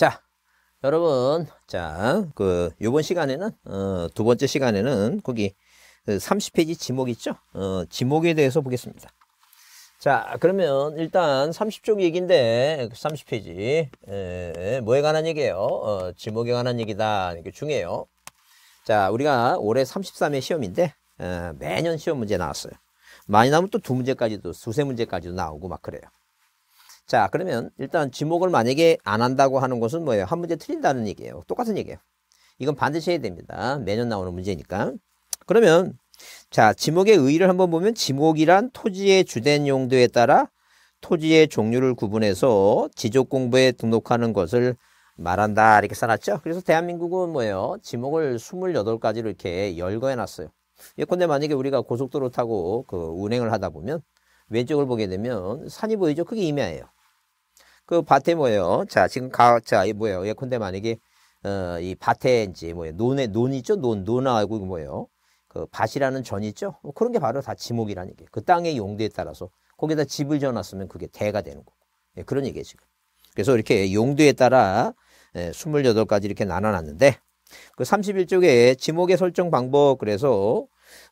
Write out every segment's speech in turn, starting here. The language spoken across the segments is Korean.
자, 여러분, 자, 그, 요번 시간에는, 어, 두 번째 시간에는 거기 그 30페이지 지목 있죠? 어, 지목에 대해서 보겠습니다. 자, 그러면 일단 30쪽 얘기인데, 30페이지. 그 에, 예, 예, 뭐에 관한 얘기예요? 어, 지목에 관한 얘기다. 이게 중요해요. 자, 우리가 올해 33회 시험인데, 에, 어, 매년 시험 문제 나왔어요. 많이 나오면 또 두 문제까지도, 수세 문제까지도 나오고 막 그래요. 자 그러면 일단 지목을 만약에 안 한다고 하는 것은 뭐예요? 한 문제 틀린다는 얘기예요. 똑같은 얘기예요. 이건 반드시 해야 됩니다. 매년 나오는 문제니까. 그러면 자 지목의 의의를 한번 보면 지목이란 토지의 주된 용도에 따라 토지의 종류를 구분해서 지적공부에 등록하는 것을 말한다 이렇게 써놨죠. 그래서 대한민국은 뭐예요? 지목을 28가지로 이렇게 열거해놨어요. 예컨대 만약에 우리가 고속도로 타고 그 운행을 하다 보면 왼쪽을 보게 되면 산이 보이죠? 그게 임야예요. 그 밭에 뭐예요? 자, 지금 가, 자, 이 뭐예요? 예컨대 만약에, 어, 이밭에인제 뭐예요? 논에, 논이죠 논, 논하고 뭐예요? 그 밭이라는 전 있죠? 뭐 그런 게 바로 다 지목이라는 얘기예요. 그 땅의 용도에 따라서 거기다 집을 지어놨으면 그게 대가 되는 거고. 예, 그런 얘기예요, 지금. 그래서 이렇게 용도에 따라 예, 28가지 이렇게 나눠놨는데 그 31쪽에 지목의 설정 방법 그래서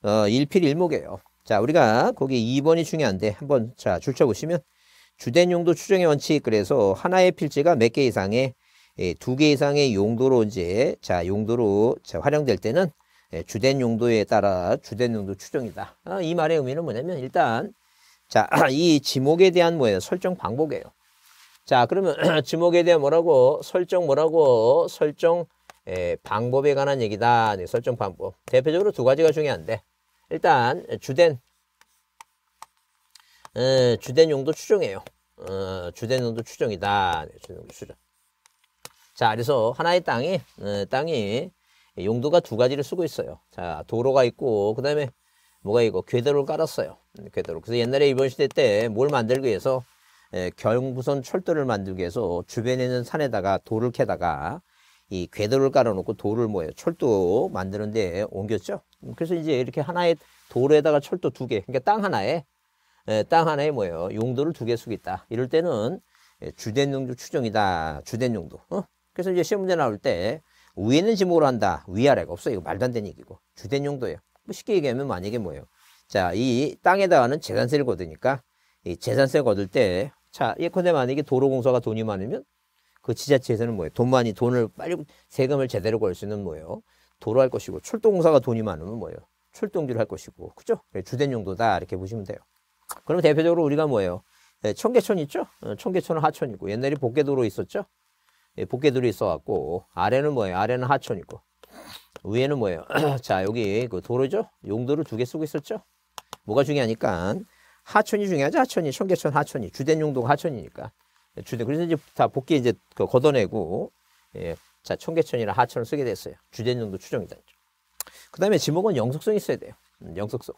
어, 일필일목이에요. 자, 우리가 거기 2번이 중요한데 한번 자, 줄쳐보시면 주된 용도 추정의 원칙 그래서 하나의 필지가 몇 개 이상의 예, 두개 이상의 용도로 이제 자 용도로 자, 활용될 때는 예, 주된 용도에 따라 주된 용도 추정이다. 아, 이 말의 의미는 뭐냐면 일단 자 이 지목에 대한 뭐예요 설정 방법이에요. 자 그러면 지목에 대한 뭐라고 설정 뭐라고 설정 예, 방법에 관한 얘기다. 네, 설정 방법 대표적으로 두 가지가 중요한데 일단 주된 주된 용도 추정이에요. 어, 주된 용도 추정이다. 네, 주된 용도 추정. 자, 그래서 하나의 땅이 에, 어, 땅이 용도가 두 가지를 쓰고 있어요. 자, 도로가 있고 그다음에 뭐가 이거 궤도를 깔았어요. 네, 궤도를. 그래서 옛날에 이번 시대 때 뭘 만들기 위해서 에, 경부선 철도를 만들기 위해서 주변에 있는 산에다가 돌을 캐다가 이 궤도를 깔아놓고 돌을 뭐예요? 철도 만드는데 옮겼죠. 그래서 이제 이렇게 하나의 돌에다가 철도 두 개, 그러니까 땅 하나에 땅 하나에 뭐예요? 용도를 두개쓰 있다. 이럴 때는 주된 용도 추정이다. 주된 용도. 어? 그래서 이제 시험 문제 나올 때 위에는 지목으로 한다. 위아래가 없어. 이거 말도 안 되는 얘기고. 주된 용도예요. 뭐 쉽게 얘기하면 만약에 뭐예요? 자, 이 땅에다가는 재산세를 거두니까 이 재산세 거둘 때 자, 예컨대 만약에 도로공사가 돈이 많으면 그 지자체에서는 뭐예요? 돈 많이 돈을 빨리 세금을 제대로 걸 수 있는 뭐예요? 도로 할 것이고 출동공사가 돈이 많으면 뭐예요? 출동비를 할 것이고 그죠? 네, 주된 용도다 이렇게 보시면 돼요. 그럼 대표적으로 우리가 뭐예요? 예, 청계천 있죠? 어, 청계천은 하천이고 옛날에 복개도로 있었죠? 예, 복개도로 있어갖고 아래는 뭐예요? 아래는 하천이고 위에는 뭐예요? 자 여기 그 도로죠? 용도를 두 개 쓰고 있었죠? 뭐가 중요하니까 하천이 중요하죠? 하천이 청계천 하천이 주된 용도가 하천이니까 예, 주된 그래서 이제 다 복귀 이제 그 걷어내고 예, 자 청계천이나 하천을 쓰게 됐어요. 주된 용도 추정이 됐죠 그 다음에 지목은 영속성이 있어야 돼요. 음, 영속성.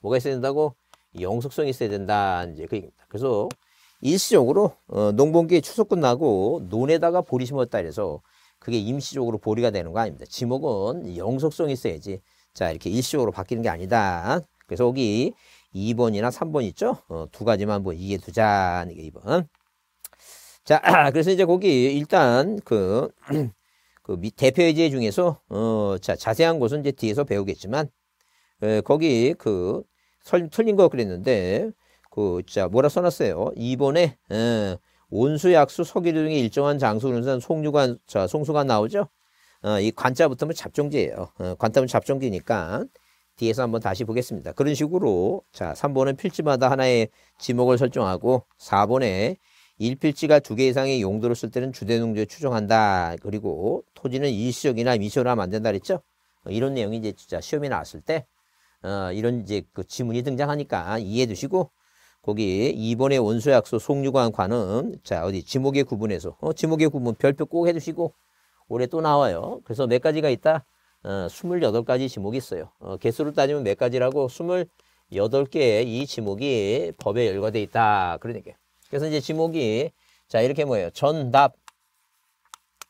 뭐가 있어야 된다고? 영속성이 있어야 된다. 이제 그 얘기입니다. 그래서 일시적으로 어, 농번기 추석 끝나고 논에다가 보리 심었다 이래서 그게 임시적으로 보리가 되는 거 아닙니다. 지목은 영속성이 있어야지. 자, 이렇게 일시적으로 바뀌는 게 아니다. 그래서 여기 2번이나 3번 있죠? 어, 두 가지만 뭐 이해 두자. 이게 2번. 자, 그래서 이제 거기 일단 그, 그 대표 의제 중에서 어, 자, 자세한 것은 이제 뒤에서 배우겠지만 에, 거기 그 설, 틀린 거 그랬는데 그 자 뭐라 써놨어요? 이번에 에, 어, 온수, 약수, 석유류 등의 일정한 장수, 운산, 송유관, 자 송수관 나오죠? 어, 이 관자 붙으면 잡종제예요. 어, 관타면 잡종제니까 뒤에서 한번 다시 보겠습니다. 그런 식으로 자 3번은 필지마다 하나의 지목을 설정하고 4번에 1필지가 두 개 이상의 용도로 쓸 때는 주된농지에 추정한다. 그리고 토지는 일시적이나 미소로 시적 하면 안 된다 그랬죠? 어, 이런 내용이 이제 진짜 시험에 나왔을 때 어, 이런 이제 그 지문이 등장하니까 이해해 주시고 거기 2번의 원소약소 속유관 관음 자 어디 지목의 구분에서 어, 지목의 구분 별표 꼭 해주시고 올해 또 나와요. 그래서 몇 가지가 있다? 어, 28가지 지목이 있어요. 어, 개수로 따지면 몇 가지라고 28개의 이 지목이 법에 열거되어 있다. 그러니까 그래서 이제 지목이 자 이렇게 뭐예요? 전답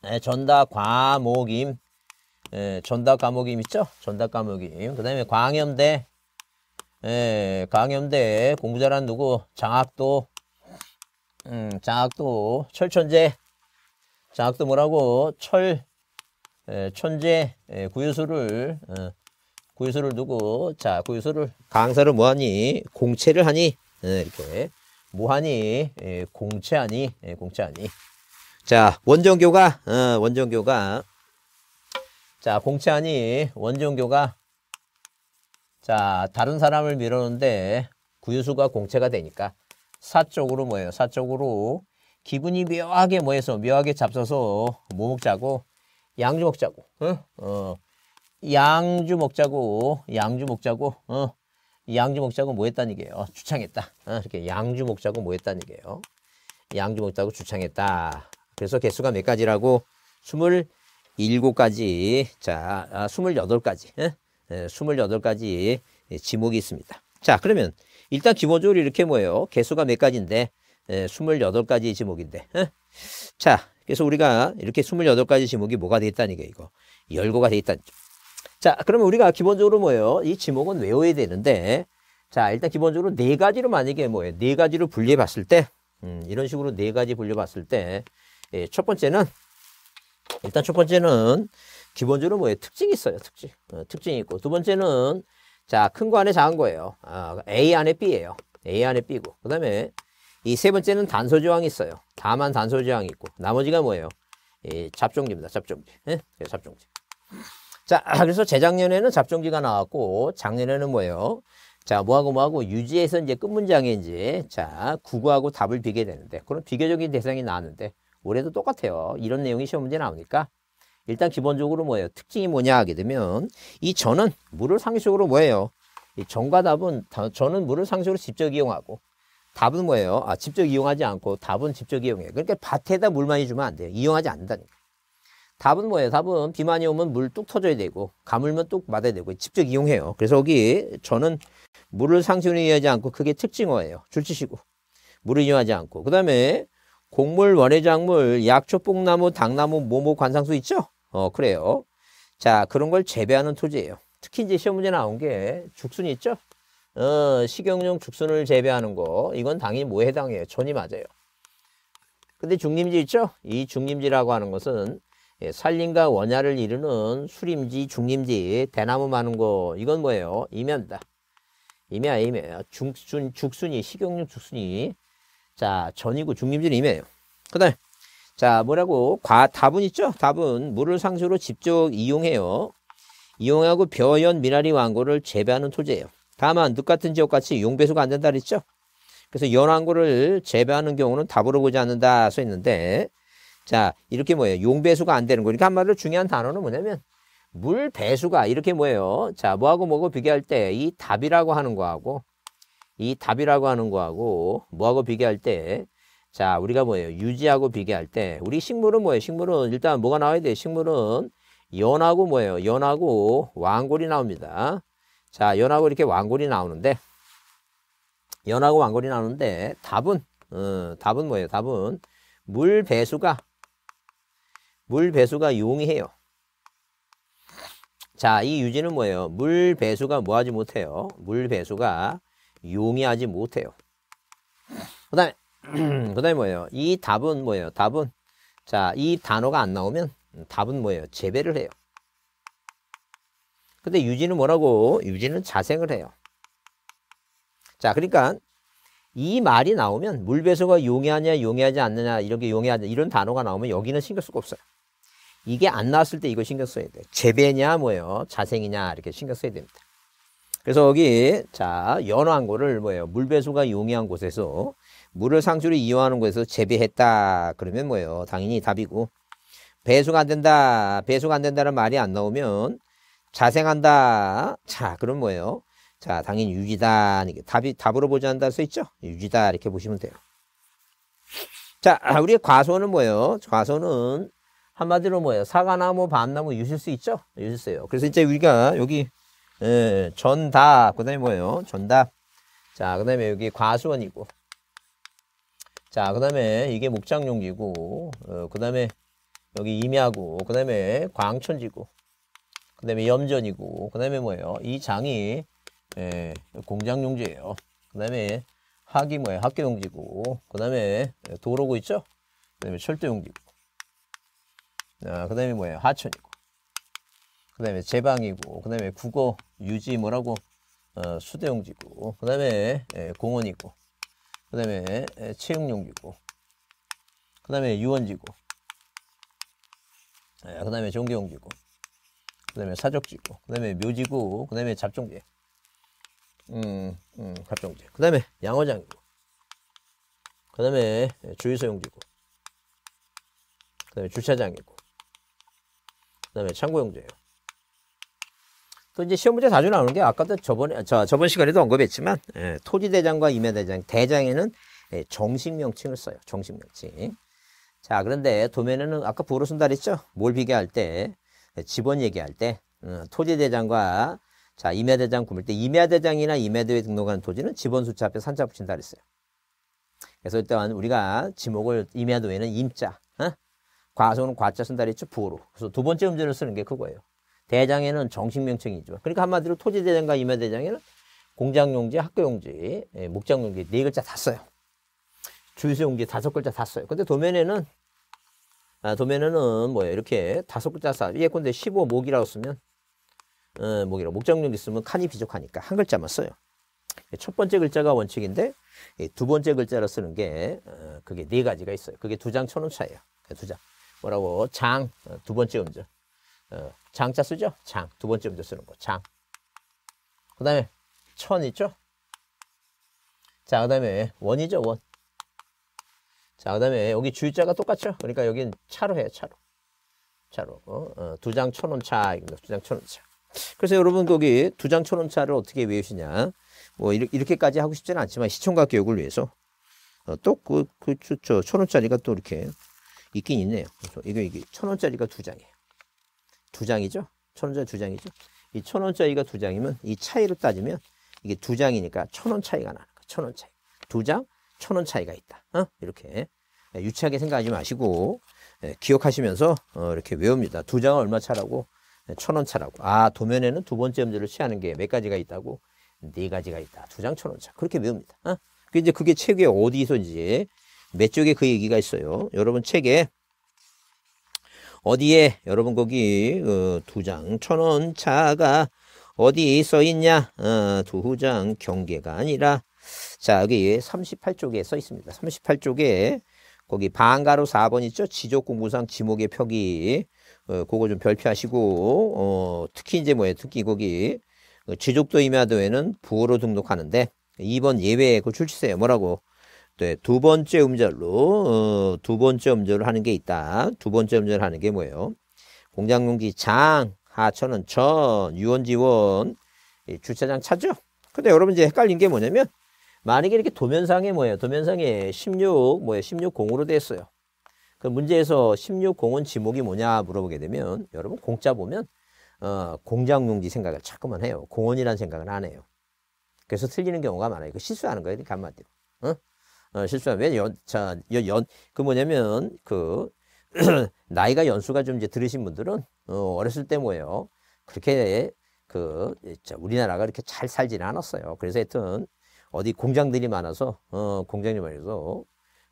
네, 전답 과목임 예, 전답 과목임 있죠? 전답 과목임. 그 다음에 광염대. 예, 광염대 공부 잘한 누구? 장학도. 음, 장학도 철천재. 장학도 뭐라고? 철 예, 천재 예, 구유수를 예, 구유수를 두고 자 구유수를 강사를 뭐하니 공채를 하니 예, 이렇게 뭐하니 예, 공채하니 예, 공채하니 자 원정교가 어, 원정교가 자, 공찬이 채 원종교가 자, 다른 사람을 밀었는데 구유수가 공채가 되니까 사쪽으로 뭐예요? 사쪽으로 기분이 묘하게 뭐해서 묘하게 잡숴서 뭐 먹자고 양주 먹자고 어? 어. 양주 먹자고 양주 먹자고 어. 양주 먹자고 뭐 했다는 얘기예요? 주창했다. 어, 이렇게 양주 먹자고 뭐 했다는 얘기예요? 양주 먹자고 주창했다. 그래서 개수가 몇 가지라고? 스물 일곱 가지 자, 28가지. 아, 28가지 예? 예, 지목이 있습니다. 자, 그러면 일단 기본적으로 이렇게 뭐예요? 개수가 몇 가지인데 28가지 예, 지목인데. 자, 그래서 우리가 이렇게 28가지 지목이 뭐가 돼 있다니까 이거. 열거가 돼 있다는 점. 자, 그러면 우리가 기본적으로 뭐예요? 이 지목은 외워야 되는데 자, 일단 기본적으로 네 가지로 만약에 뭐예요? 네 가지로 분리해 봤을 때 음, 이런 식으로 네 가지 분리해 봤을 때 예, 첫 번째는 일단 첫 번째는 기본적으로 뭐예요? 특징이 있어요. 특징. 어, 특징이 있고 두 번째는 자, 큰 거 안에 작은 거예요. 아, A 안에 B예요. A 안에 B고. 그다음에 이 세 번째는 단소 지항이 있어요. 다만 단소 지항이 있고 나머지가 뭐예요? 이 잡종지입니다. 잡종지. 예? 네, 잡종지. 자, 그래서 재작년에는 잡종지가 나왔고 작년에는 뭐예요? 자, 뭐하고 뭐하고 유지해서 이제 끝문장에 이제 자, 구구하고 답을 비교 되는데 그럼 비교적인 대상이 나왔는데 올해도 똑같아요. 이런 내용이 시험 문제 나오니까 일단 기본적으로 뭐예요? 특징이 뭐냐 하게 되면 이 전은 물을 상식적으로 뭐예요? 이 전과 답은 전은 물을 상식으로 직접 이용하고 답은 뭐예요? 아, 직접 이용하지 않고 답은 직접 이용해. 요 그러니까 밭에다 물만이 주면 안 돼요. 이용하지 않는다니까. 답은 뭐예요? 답은 비 많이 오면 물 뚝 터져야 되고 가물면 뚝 맞아야 되고 직접 이용해요. 그래서 여기 저는 물을 상식으로 이용하지 않고 그게 특징어예요. 줄치시고 물을 이용하지 않고 그 다음에 곡물, 원해작물, 약초, 뽕나무, 당나무, 모모, 관상수 있죠? 어, 그래요. 자, 그런 걸 재배하는 토지예요. 특히 이제 시험 문제 나온 게 죽순 있죠? 어, 식용용 죽순을 재배하는 거. 이건 당연히 뭐에 해당해요? 전이 맞아요. 근데 중림지 있죠? 이 중림지라고 하는 것은 예, 산림과 원야를 이루는 수림지, 중림지, 대나무 많은 거 이건 뭐예요? 임면입니다 임야, 임야. 중순, 죽순이, 식용용 죽순이 자, 전이고 중립질 임해요. 그 다음에, 자, 뭐라고? 과, 답은 있죠? 답은 물을 상수로 직접 이용해요. 이용하고 벼연 미나리 왕고를 재배하는 토지예요. 다만, 늪 같은 지역같이 용배수가 안 된다 그랬죠? 그래서 연왕고를 재배하는 경우는 답으로 보지 않는다 써 있는데, 자, 이렇게 뭐예요? 용배수가 안 되는 거니까 그러니까 한마디로 중요한 단어는 뭐냐면, 물 배수가 이렇게 뭐예요? 자, 뭐하고 뭐고 비교할 때 이 답이라고 하는 거하고 이 답이라고 하는 거하고 뭐하고 비교할 때 자, 우리가 뭐예요? 유지하고 비교할 때 우리 식물은 뭐예요? 식물은 일단 뭐가 나와야 돼요? 식물은 연하고 뭐예요? 연하고 왕골이 나옵니다. 자, 연하고 이렇게 왕골이 나오는데 연하고 왕골이 나오는데 답은 어, 답은 뭐예요? 답은 물 배수가 물 배수가 용이해요. 자, 이 유지는 뭐예요? 물 배수가 뭐하지 못해요? 물 배수가 용이하지 못해요. 그 다음에, 그 다음에 뭐예요? 이 답은 뭐예요? 답은, 자, 이 단어가 안 나오면 답은 뭐예요? 재배를 해요. 근데 유지는 뭐라고? 유지는 자생을 해요. 자, 그러니까 이 말이 나오면 물배수가 용이하냐, 용이하지 않느냐, 이렇게 용이하지 이런 단어가 나오면 여기는 신경 쓸거 없어요. 이게 안 나왔을 때 이거 신경 써야 돼 재배냐, 뭐예요? 자생이냐, 이렇게 신경 써야 됩니다. 그래서 여기 자연한고를 뭐예요? 물배수가 용이한 곳에서 물을 상수로 이용하는 곳에서 재배했다. 그러면 뭐예요? 당연히 답이고 배수가 안 된다. 배수가 안 된다는 말이 안 나오면 자생한다. 자 그럼 뭐예요? 자 당연히 유지다. 답이 답으로 보지 않는다 할수 있죠? 유지다 이렇게 보시면 돼요. 자 우리의 과소는 뭐예요? 과소는 한마디로 뭐예요? 사과나무, 밤나무, 유실수 있죠? 유실수예요. 그래서 이제 우리가 여기 예, 전다. 그 다음에 뭐예요? 전다. 자, 그 다음에 여기 과수원이고. 자, 그 다음에 이게 목장용지고, 어, 그 다음에 여기 임야고, 그 다음에 광천지고, 그 다음에 염전이고, 그 다음에 뭐예요? 이 장이 예, 공장용지예요. 그 다음에 학이 뭐예요? 학교용지고, 그 다음에 도로고 있죠? 그 다음에 철도용지고, 아, 그 다음에 뭐예요? 하천이고. 그 다음에 제방이고 그 다음에 국어 유지 뭐라고 어, 수대용지고 그 다음에 예, 공원이고 그 다음에 예, 체육용지고 그 다음에 유원지고 예, 그 다음에 종교용지고 그 다음에 사적지고 그 다음에 묘지고 그 다음에 잡종제 음, 음, 잡종제그 다음에 양어장이고 그 다음에 주유소용지고 그 다음에 주차장이고 그 다음에 창고용지예요 또 이제 시험 문제 자주 나오는 게 아까도 저번에 저, 저번 시간에도 언급했지만 예, 토지대장과 임야대장 대장에는 예, 정식 명칭을 써요. 정식 명칭. 자 그런데 도면에는 아까 보로순다 했죠? 뭘 비교할 때 집원 예, 얘기할 때 음, 어, 토지대장과 자 임야대장 구밀 때 임야대장이나 임야대에 등록하는 토지는 집원 수치 앞에 산자 붙인다 그랬어요. 그래서 일단 우리가 지목을 임야도에는 임자, 어? 과소는 과자 쓴다 그랬죠? 부호로. 그래서 두 번째 음절을 쓰는 게 그거예요. 대장에는 정식 명칭이 죠 그러니까 한마디로 토지대장과 임야대장에는 공장용지, 학교용지, 예, 목장용지 네 글자 다 써요. 주유소용지 다섯 글자 다 써요. 근데 도면에는 아, 도면에는 뭐예요? 이렇게 다섯 글자 써. 예컨대 15 목이라고 쓰면 어, 목이라고 목장용지 쓰면 칸이 비족하니까 한 글자만 써요. 예, 첫 번째 글자가 원칙인데 두 번째 글자로 쓰는 게 어, 그게 네 가지가 있어요. 그게 두 장 천 원 차예요. 두 장. 뭐라고? 장두 어, 번째 음절. 어, 장자 쓰죠? 장. 두 번째 문제 쓰는 거. 장. 그 다음에 천 있죠? 자, 그 다음에 원이죠, 원. 자, 그 다음에 여기 주자가 똑같죠? 그러니까 여긴 차로 해요, 차로. 차로. 어, 어 두 장 천 원차. 두 장 천 원차. 그래서 여러분 거기 두 장 천 원차를 어떻게 외우시냐. 뭐 이렇게, 까지 하고 싶지는 않지만 시청각 교육을 위해서 어, 또그 그, 그, 천원짜리가 또 이렇게 있긴 있네요. 그래서 이게 이게 천원짜리가 두 장이에요. 두 장이죠. 천 원짜리 두 장이죠. 이 천 원짜리가 두 장이면 이 차이로 따지면 이게 두 장이니까 천 원 차이가 나는 거야. 천원 차이. 두 장, 천 원 차이가 있다. 어? 이렇게 네, 유치하게 생각하지 마시고 네, 기억하시면서 어, 이렇게 외웁니다. 두 장은 얼마 차라고? 네, 천원 차라고. 아 도면에는 두 번째 음절을 취하는 게 몇 가지가 있다고? 네 가지가 있다. 두장천 원 차. 그렇게 외웁니다. 어? 그 이제 그게 책에 어디서 인지몇 쪽에 그 얘기가 있어요. 여러분 책에 어디에 여러분 거기 어, 두장 천 원 차가 어디 써 있냐 어, 두장 경계가 아니라 자 여기 38쪽에 써 있습니다 38쪽에 거기 방가로 4번 있죠 지적공부상 지목의 표기 어, 그거 좀 별표하시고 어, 특히 이제 뭐예요 특히 거기 어, 지족도 임야도에는 부호로 등록하는데 2번 예외에 그 출시세요 뭐라고 네, 두 번째 음절로 어, 두 번째 음절을 하는 게 있다. 두 번째 음절을 하는 게 뭐예요? 공장용기 장, 하천은 천, 유원지원, 주차장 차죠. 근데 여러분 이제 헷갈린 게 뭐냐면 만약에 이렇게 도면상에 뭐예요? 도면상에 16 뭐예요? 1 6 0으로됐어요그 문제에서 16공은 지목이 뭐냐 물어보게 되면 여러분 공짜 보면 어, 공장용기 생각을 자꾸만 해요. 공원이라는 생각을 안 해요. 그래서 틀리는 경우가 많아요. 이 그 실수하는 거예요. 그러니 한마디로. 어? 어, 실수한 왜연자연그 뭐냐면 그 나이가 연수가 좀 이제 들으신 분들은 어, 어렸을 때 뭐예요 그렇게 그 우리나라가 이렇게 잘 살지는 않았어요. 그래서 하여튼 어디 공장들이 많아서 어, 공장이 많아서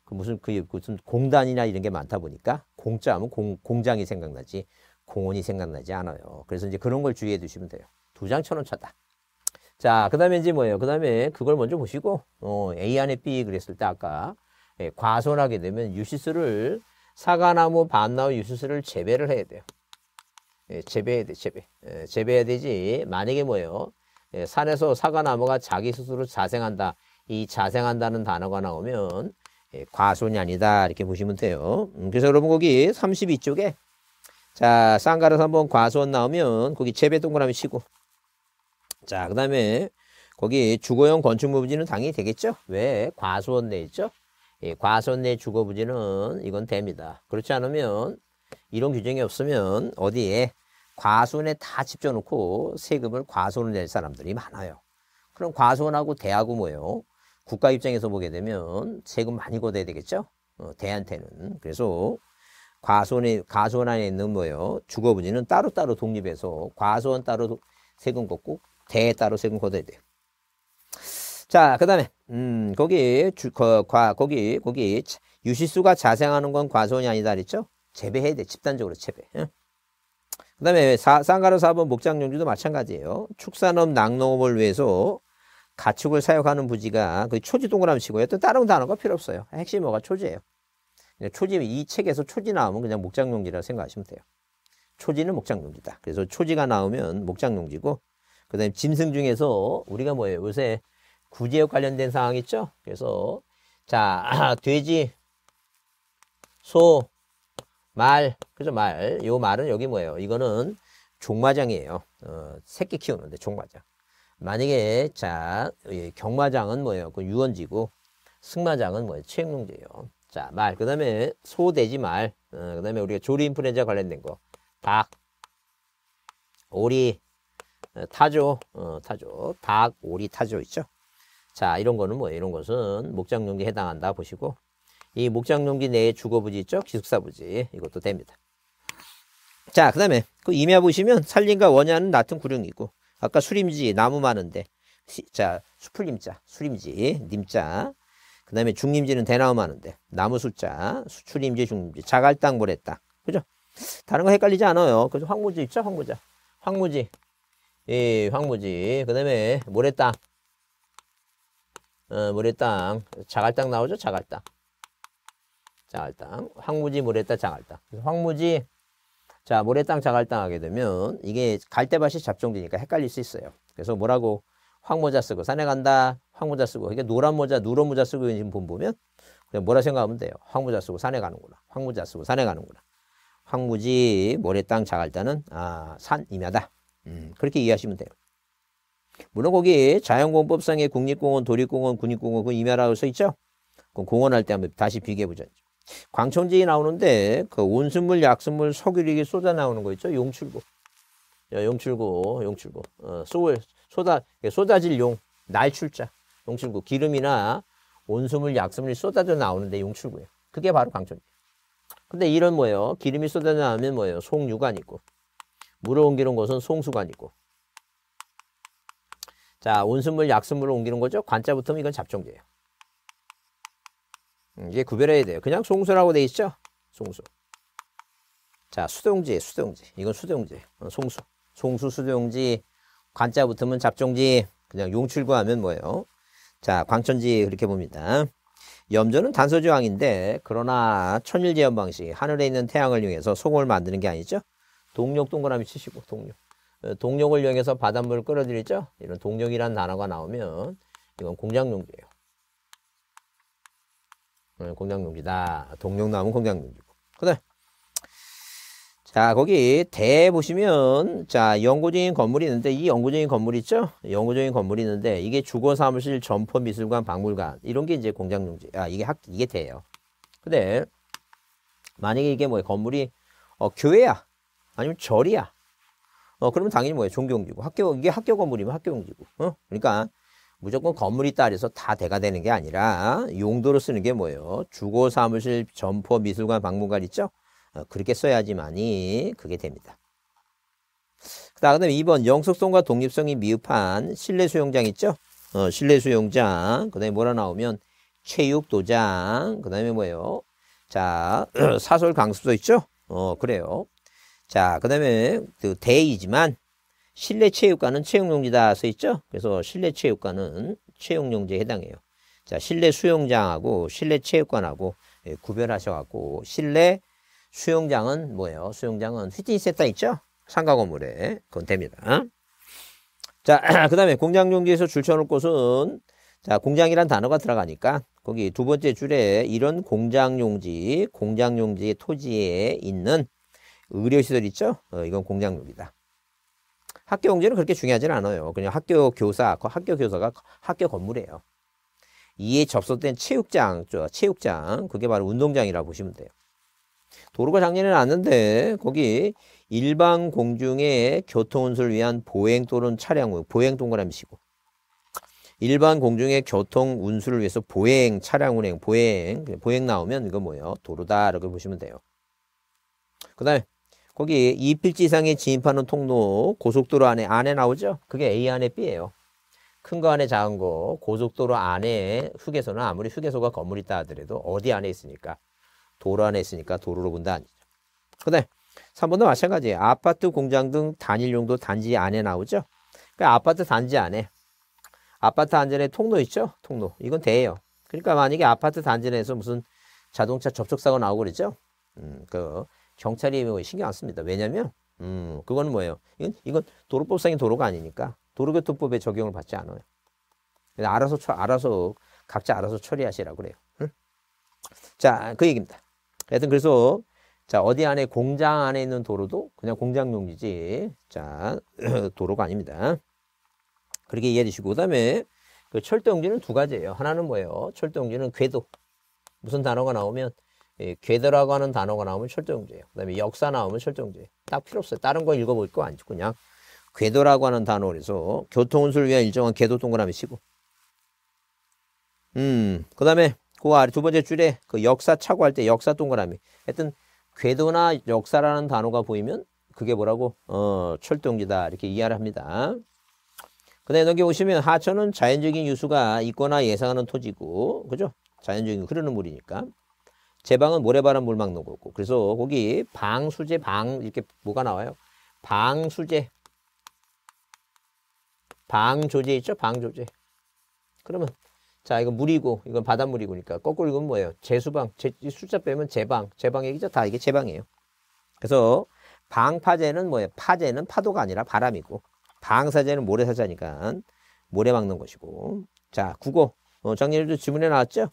그 무슨 그 무슨 공단이나 이런 게 많다 보니까 공짜 하면 공, 공장이 생각나지 공원이 생각나지 않아요. 그래서 이제 그런 걸 주의해 두시면 돼요. 두 장 천원 차다. 자, 그 다음에 이제 뭐예요? 그 다음에 그걸 먼저 보시고, 어, A 안에 B 그랬을 때 아까, 예, 과손하게 되면 유시스를, 사과나무, 반나무 유시스를 재배를 해야 돼요. 예, 재배해야 돼, 재배. 예, 재배해야 되지. 만약에 뭐예요? 예, 산에서 사과나무가 자기 스스로 자생한다. 이 자생한다는 단어가 나오면, 예, 과손이 아니다. 이렇게 보시면 돼요. 음, 그래서 여러분 거기 32쪽에, 자, 쌍가라서 한번 과손 나오면, 거기 재배 동그라미 치고, 자, 그 다음에 거기 주거용 건축물부지는 당연히 되겠죠? 왜? 과수원 내 있죠? 예, 과수원 내 주거부지는 이건 됩니다. 그렇지 않으면 이런 규정이 없으면 어디에 과수원에 다 집져놓고 세금을 과수원을 낼 사람들이 많아요. 그럼 과수원하고 대하고 뭐예요? 국가 입장에서 보게 되면 세금 많이 걷어야 되겠죠? 어, 대한테는. 그래서 과수원에, 과수원 안에 있는 뭐예요? 주거부지는 따로따로 독립해서 과수원 따로 세금 걷고 대에 따로 세금 걷어야 돼요. 자, 그 다음에, 음, 거기, 주, 거, 과, 거기, 거기, 유실수가 자생하는 건 과소원이 아니다 그랬죠? 재배해야 돼. 집단적으로 재배. 응? 그 다음에 쌍가로사업목장용지도 마찬가지예요. 축산업 낙농업을 위해서 가축을 사육하는 부지가 그 초지 동그라미치고요. 또 다른 단어가 필요 없어요. 핵심 뭐가 초지예요. 초지 이 책에서 초지 나오면 그냥 목장용지라고 생각하시면 돼요. 초지는 목장용지다. 그래서 초지가 나오면 목장용지고 그 다음에 짐승 중에서 우리가 뭐예요? 요새 구제역 관련된 상황 있죠? 그래서 자 돼지, 소, 말, 그죠? 말. 요 말은 여기 뭐예요? 이거는 종마장이에요. 어, 새끼 키우는데 종마장. 만약에 자 경마장은 뭐예요? 그 유원지고 승마장은 뭐예요? 체육농지예요. 자, 말. 그다음에 소, 돼지, 말. 어, 그다음에 우리가 조리 인플루엔자 관련된 거. 닭, 오리, 어, 타조, 어, 타조, 닭, 오리, 타조 있죠. 자, 이런 거는 뭐 이런 것은 목장용기 해당한다 보시고 이 목장용기 내에 주거부지 있죠? 기숙사 부지 이것도 됩니다. 자, 그다음에 그 임야 보시면 산림과 원야는 같은 구령이고 아까 수림지 나무 많은데 시, 자 수풀림자 수림지 님자 그다음에 중림지는 대나무 많은데 나무 숫자 수출림지 중림지 자갈땅 모래땅 그죠? 다른 거 헷갈리지 않아요. 그래서 황무지 있죠? 황무자 황무지 이 황무지 그 다음에 모래땅 어, 모래땅 자갈땅 나오죠 자갈땅 자갈땅 황무지 모래땅 자갈땅 황무지 자 모래땅 자갈땅 하게 되면 이게 갈대밭이 잡종되니까 헷갈릴 수 있어요 그래서 뭐라고 황모자 쓰고 산에 간다 황모자 쓰고 그러 그러니까 노란 모자 누런 모자 쓰고 지금 보면 그냥 뭐라 생각하면 돼요 황모자 쓰고 산에 가는구나 황모자 쓰고 산에 가는구나 황무지 모래땅 자갈땅은아 산임야다 음, 그렇게 이해하시면 돼요. 물론 거기 자연공법상의 국립공원, 도립공원, 군립공원 그 임야라고 써 있죠. 그 공원할 때 한번 다시 비교해 보죠. 광천지에 나오는데 그 온수물, 약수물, 석유릭이 쏟아 나오는 거 있죠. 용출구. 용출구, 용출구. 어, 소 쏟아, 쏟아질 용, 날출자. 용출구. 기름이나 온수물, 약수물이 쏟아져 나오는데 용출구예요. 그게 바로 광천지. 근데 이런 뭐예요? 기름이 쏟아져 나오면 뭐예요? 송유관 있고. 물을 옮기는 것은 송수관이고 자 온수물 약수물을 옮기는 거죠. 관자 붙으면 이건 잡종제예요. 음, 이게 구별해야 돼요. 그냥 송수라고 돼 있죠. 송수. 자 수동지 수동지 이건 수동지 어, 송수 송수 수동지 관자 붙으면 잡종지 그냥 용출구하면 뭐예요? 자 광천지 그렇게 봅니다. 염전은 단소조항인데 그러나 천일제염 방식 하늘에 있는 태양을 이용해서 송을 만드는 게 아니죠. 동력 동그라미 치시고 동력. 어, 동력을 이용해서 바닷물을 끌어들이죠. 이런 동력이라는 단어가 나오면 이건 공장용지예요공장용지다 어, 동력 나오면 공장용지고그다자 거기 대 보시면 자 영구적인 건물이 있는데 이 영구적인 건물 있죠? 영구적인 건물이 있는데 이게 주거 사무실, 점포 미술관, 박물관 이런 게 이제 공장용지. 아 이게 학 이게 대예요. 근데 만약에 이게 뭐 건물이 어 교회야. 아니면 절이야. 어, 그러면 당연히 뭐예요? 종교용지고. 학교, 이게 학교 건물이면 학교용지고. 어? 그러니까 무조건 건물이 따라서 다 대가 되는 게 아니라 용도로 쓰는 게 뭐예요? 주거, 사무실, 점포, 미술관, 박물관 있죠? 어, 그렇게 써야지만이 그게 됩니다. 그 다음에 2번 영속성과 독립성이 미흡한 실내 수영장 있죠? 어, 실내 수영장. 그 다음에 뭐라 나오면 체육 도장. 그 다음에 뭐예요? 자, 사설 강습소 있죠? 어, 그래요. 자, 그 다음에 그 대이지만 실내 체육관은 채용용지다 써 있죠? 그래서 실내 체육관은 채용용지에 해당해요. 자, 실내 수영장하고 실내 체육관하고 예, 구별하셔갖고 실내 수영장은 뭐예요? 수영장은 휘트니스 센터 있죠? 상가 건물에 그건 됩니다. 자, 그 다음에 공장용지에서 줄쳐놓을 곳은 자, 공장이란 단어가 들어가니까 거기 두 번째 줄에 이런 공장용지, 공장용지 토지에 있는 의료시설 있죠? 어, 이건 공장료이다 학교 용지는 그렇게 중요하진 않아요. 그냥 학교 교사, 학교 교사가 학교 건물이에요. 이에 접속된 체육장, 체육장, 그게 바로 운동장이라고 보시면 돼요. 도로가 작년에 났는데 거기 일반 공중의 교통운수를 위한 보행 또는 차량 보행 동그라미 시고 일반 공중의 교통 운수를 위해서 보행 차량 운행 보행 보행 나오면 이거 뭐예요 도로다 이렇게 보시면 돼요. 그다음에 거기 이필지 이상에 진입하는 통로 고속도로 안에 안에 나오죠? 그게 A 안에 B예요. 큰 거 안에 작은 거 고속도로 안에 휴게소는 아무리 휴게소가 건물이 있다 하더라도 어디 안에 있으니까 도로 안에 있으니까 도로로 본다 아니죠. 그다음 3번도 마찬가지예요. 아파트 공장 등 단일 용도 단지 안에 나오죠? 그러니까 아파트 단지 안에 아파트 안전에 통로 있죠? 통로. 이건 대예요. 그러니까 만약에 아파트 단지 내에서 무슨 자동차 접촉사고 나오고 그러죠? 음, 그 경찰이 뭐 신경 안 씁니다. 왜냐면 음, 그건 뭐예요? 이건, 이건 도로법상의 도로가 아니니까 도로교통법에 적용을 받지 않아요. 알아서 처, 알아서 각자 알아서 처리하시라고 그래요. 응? 자, 그 얘기입니다. 하여튼 그래서 자, 어디 안에 공장 안에 있는 도로도 그냥 공장 용지지. 자, 도로가 아닙니다. 그렇게 이해해 주시고 그다음에 그 철도 용지는 두 가지예요. 하나는 뭐예요? 철도 용지는 궤도. 무슨 단어가 나오면 예, 궤도라고 하는 단어가 나오면 철정제예요. 그다음에 역사 나오면 철정제. 딱 필요 없어요. 다른 거 읽어볼 거아니죠 그냥 궤도라고 하는 단어에서 교통운수를 위한 일정한 궤도 동그라미 치고. 음, 그다음에 그 아래 두 번째 줄에 그 역사 차고 할때 역사 동그라미. 하여튼 궤도나 역사라는 단어가 보이면 그게 뭐라고 어, 철동지다 이렇게 이해를 합니다. 그다음에 여기 보시면 하천은 자연적인 유수가 있거나 예상하는 토지고, 그죠? 자연적인 흐르는 물이니까. 제 방은 모래바람 물 막는 거고. 그래서 거기 방수제, 방, 이렇게 뭐가 나와요? 방수제. 방조제 있죠? 방조제. 그러면, 자, 이거 물이고, 이건 바닷물이고니까. 그러 거꾸로 이건 뭐예요? 제수방. 제, 숫자 빼면 제방. 제방 얘기죠? 다 이게 제방이에요. 그래서 방파제는 뭐예요? 파제는 파도가 아니라 바람이고, 방사제는 모래사자니까 모래 막는 것이고. 자, 국어. 어, 작년에도 지문에 나왔죠?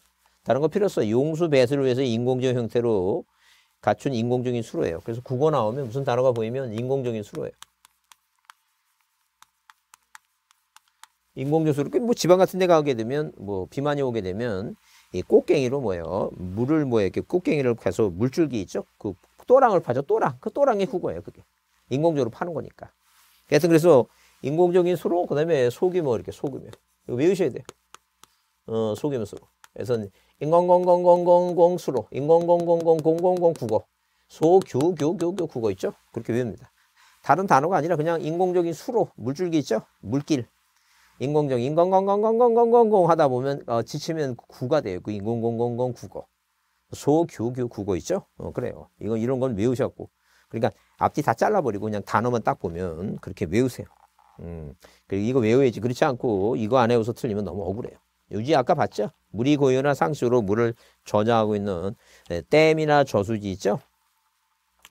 다른 거 필요 없어. 용수 배수를 위해서 인공적 형태로 갖춘 인공적인 수로예요. 그래서 국어 나오면 무슨 단어가 보이면 인공적인 수로예요. 인공적 수로. 뭐 지방 같은 데 가게 되면 뭐 비만이 오게 되면 이 꽃갱이로 뭐예요. 물을 뭐 이렇게 꽃갱이를 가서 물줄기 있죠. 그 또랑을 파죠. 또랑. 그 또랑이 국어예요. 그게. 인공적으로 파는 거니까. 그래서 그래서 인공적인 수로 그다음에 소규모 이렇게 소규모. 이거 외우셔야 돼요. 어, 소규모 수로. 그래서 인공공공공공공 수로 인공공공공공공공 국어 소교교교교 국어 있죠? 그렇게 외웁니다. 다른 단어가 아니라 그냥 인공적인 수로 물줄기 있죠? 물길 인공적 인공공공공공공공공 하다 보면 어, 지치면 구가 돼요. 그 인공공공공 국어 소교교 국어 있죠? 어, 그래요. 이건 이런 건 외우셨고 그러니까 앞뒤 다 잘라버리고 그냥 단어만 딱 보면 그렇게 외우세요. 음, 그리고 이거 외워야지. 그렇지 않고 이거 안 외워서 틀리면 너무 억울해요. 유지 아까 봤죠? 물이 고유나 상수로 물을 저장하고 있는 예, 댐이나 저수지 있죠?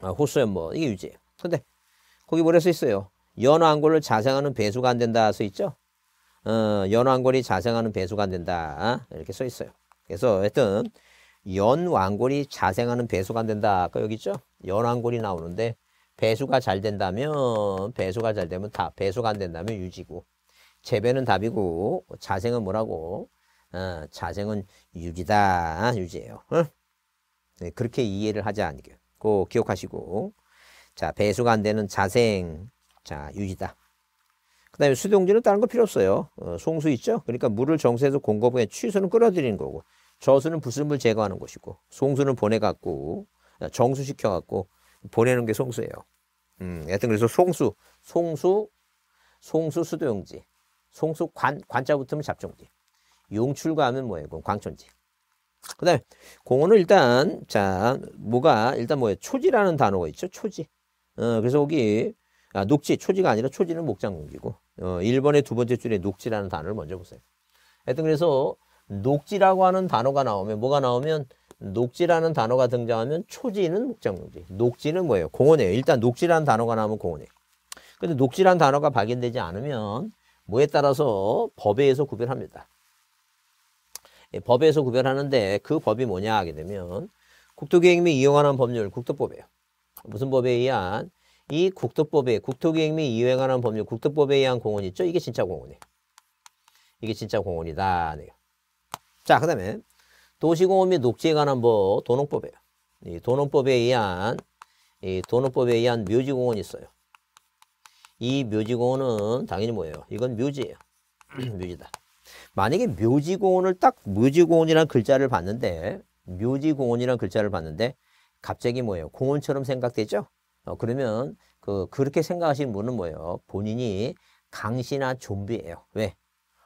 아, 호수연 뭐 이게 유지예요. 근데 거기 뭐라 써 있어요? 연안골을 자생하는 배수가 안 된다 써 있죠? 어, 연안골이 자생하는 배수가 안 된다 이렇게 써 있어요. 그래서 하여튼 연완골이 자생하는 배수가 안 된다. 아까 여기 있죠? 연완골이 나오는데 배수가 잘 된다면 배수가 잘 되면 다 배수가 안 된다면 유지고 재배는 답이고 자생은 뭐라고? 어, 자생은 유지다 유지예요. 어? 네, 그렇게 이해를 하자 지않고 기억하시고 자 배수가 안 되는 자생 자 유지다. 그 다음에 수동질은 다른 거 필요 없어요. 어, 송수 있죠? 그러니까 물을 정수해서 공급에 취수는 끌어들이는 거고 저수는 부수물 제거하는 것이고 송수는 보내갖고 어, 정수시켜갖고 보내는 게 송수예요. 음, 여튼 그래서 송수, 송수, 송수 수도용지 송수 관, 관자 붙으면 잡종지. 용출감은 뭐예요? 광천지. 그 다음에 공원은 일단 자 뭐가 일단 뭐예요? 초지라는 단어가 있죠. 초지. 어, 그래서 거기 아, 녹지 초지가 아니라 초지는 목장공기고 어, 1번의 두 번째 줄에 녹지라는 단어를 먼저 보세요. 하여튼 그래서 녹지라고 하는 단어가 나오면 뭐가 나오면 녹지라는 단어가 등장하면 초지는 목장공지 녹지는 뭐예요? 공원이에요. 일단 녹지라는 단어가 나오면 공원이에요. 근데 녹지라는 단어가 발견되지 않으면 뭐에 따라서 법에 의해서 구별합니다. 예, 법에 서 구별하는데 그 법이 뭐냐 하게 되면 국토기획 및 이용하는 법률 국토법이에요. 무슨 법에 의한 이 국토법에 국토기획 및 이행하는 법률 국토법에 의한 공원 있죠? 이게 진짜 공원이에요. 이게 진짜 공원이다. 네. 자, 그 다음에 도시공원 및 녹지에 관한 법 도농법이에요. 이 도농법에 의한 이 도농법에 의한 묘지공원이 있어요. 이 묘지공원은 당연히 뭐예요? 이건 묘지예요. 묘지다. 만약에 묘지공원을 딱 묘지공원이라는 글자를 봤는데 묘지공원이라는 글자를 봤는데 갑자기 뭐예요? 공원처럼 생각되죠? 어, 그러면 그 그렇게 생각하시는 분은 뭐예요? 본인이 강시나 좀비예요. 왜?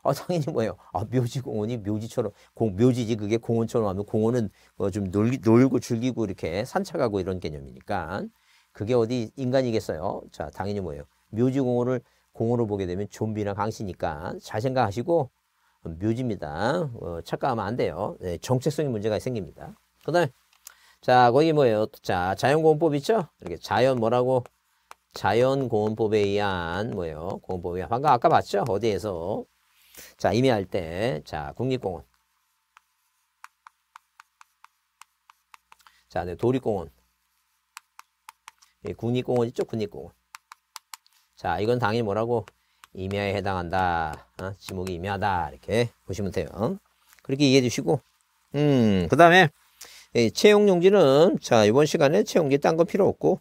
아, 당연히 뭐예요? 아, 묘지공원이 묘지처럼, 공, 묘지지 그게 공원처럼 하면 공원은 어, 좀 놀, 놀고 즐기고 이렇게 산책하고 이런 개념이니까 그게 어디 인간이겠어요? 자, 당연히 뭐예요? 묘지공원을공으로 보게 되면 좀비나 강시니까 잘 생각하시고 묘지입니다. 어, 착각하면 안 돼요. 네, 정체성의 문제가 생깁니다. 그 다음에 자 거기 뭐예요? 자 자연공원법 있죠? 이렇게 자연 뭐라고 자연공원법에 의한 뭐예요? 공원법에 의한 방금 아까 봤죠? 어디에서 자 임의할 때 자 국립공원 자 네, 도립공원 예, 국립공원 있죠? 국립공원 자, 이건 당연히 뭐라고? 임야에 해당한다. 어? 지목이 임야다. 이렇게 보시면 돼요. 그렇게 이해해 주시고. 음, 그 다음에, 예, 채용용지는, 자, 이번 시간에 채용지 딴거 필요 없고,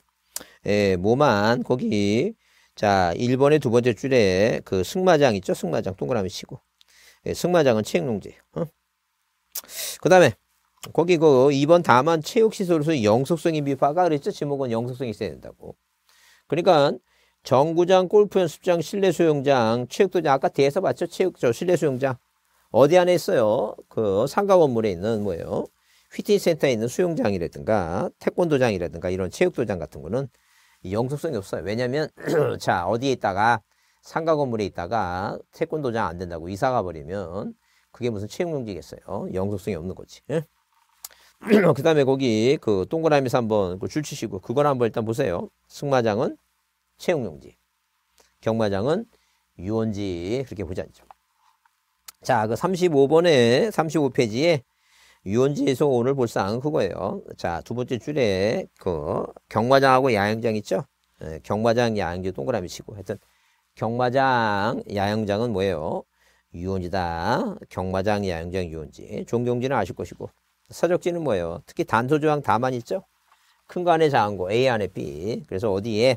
에, 예, 뭐만, 거기, 자, 1번에두 번째 줄에 그 승마장 있죠? 승마장 동그라미 치고. 예, 승마장은 체용용지예요 어? 그 다음에, 거기 그 2번 다만 체육시설로서 영속성이 미화가 그랬죠? 지목은 영속성이 있어야 된다고. 그러니까 정구장, 골프 연습장, 실내 수영장, 체육도장 아까 뒤에서 봤죠? 체육 저 실내 수영장 어디 안에 있어요? 그 상가 건물에 있는 뭐예요? 휘트니 센터에 있는 수영장이라든가 태권도장이라든가 이런 체육도장 같은 거는 영속성이 없어요. 왜냐면 하자 어디에 있다가 상가 건물에 있다가 태권도장 안 된다고 이사 가버리면 그게 무슨 체육용지겠어요 영속성이 없는 거지. 예? 그 다음에 거기 그 동그라미에서 한번 그 줄 치시고 그걸 한번 일단 보세요. 승마장은 채용용지. 경마장은 유원지 그렇게 보지 않죠. 자, 그 35번에 35페이지에 유원지에서 오늘 볼 사항 그거예요. 자, 두 번째 줄에 그 경마장하고 야영장 있죠? 네, 경마장, 야영지 동그라미 치고 하여튼 경마장, 야영장은 뭐예요? 유원지다. 경마장, 야영장, 유원지. 종경지는 아실 것이고 서적지는 뭐예요? 특히 단소조항 다만 있죠? 큰 거 안에 작은 거 A 안에 B. 그래서 어디에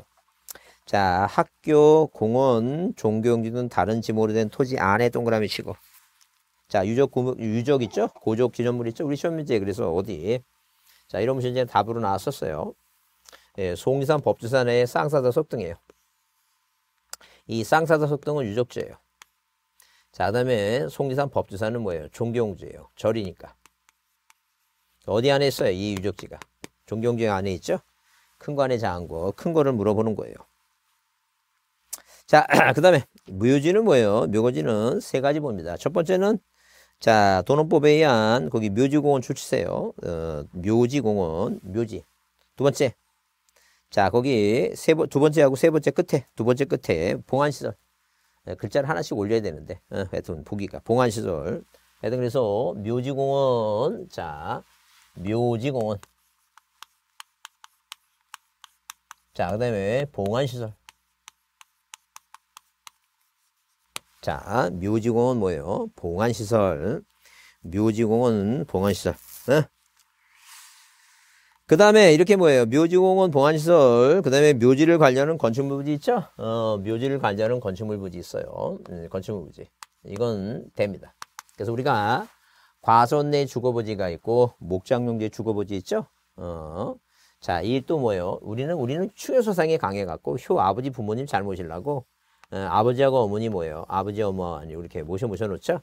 자, 학교, 공원, 종교용지등 다른 지목으로된 토지 안에 동그라미 치고. 자, 유적, 구목, 유적 있죠? 고적 기념물 있죠? 우리 시험 문제. 그래서 어디? 자, 이런 문제는 답으로 나왔었어요. 예, 송지산 법주산 의 쌍사자 석등이에요. 이 쌍사자 석등은 유적지예요. 자, 그다음에 송지산 법주산은 뭐예요? 종교용지예요. 절이니까. 어디 안에 있어요? 이 유적지가. 종교용지 안에 있죠? 큰 관의 장고, 큰 거를 물어보는 거예요. 자, 그 다음에 묘지는 뭐예요? 묘거지는 세 가지 봅니다. 첫 번째는 자, 도농법에 의한 거기 묘지공원 출치세요. 어, 묘지공원, 묘지. 두 번째. 자, 거기 세 번, 두 번째하고 세 번째 끝에, 두 번째 끝에 봉안시설. 네, 글자를 하나씩 올려야 되는데, 어, 하여튼 보기가. 봉안시설. 하여튼 그래서 묘지공원, 자, 묘지공원. 자, 그 다음에 봉안시설. 자, 묘지공원 뭐예요? 봉안시설. 묘지공원 봉안시설. 네? 그 다음에 이렇게 뭐예요? 묘지공원 봉안시설, 그 다음에 묘지를 관리하는 건축물 부지 있죠? 어, 묘지를 관리하는 건축물 부지 있어요. 음, 건축물 부지. 이건 됩니다. 그래서 우리가 과선 내 주거부지가 있고, 목장용지 주거부지 있죠? 어. 자, 이 또 뭐예요? 우리는, 우리는 추여소상에 강해갖고, 효 아버지 부모님 잘모시려고 어, 아버지하고 어머니 뭐예요? 아버지 어머니 이렇게 모셔 모셔 놓죠.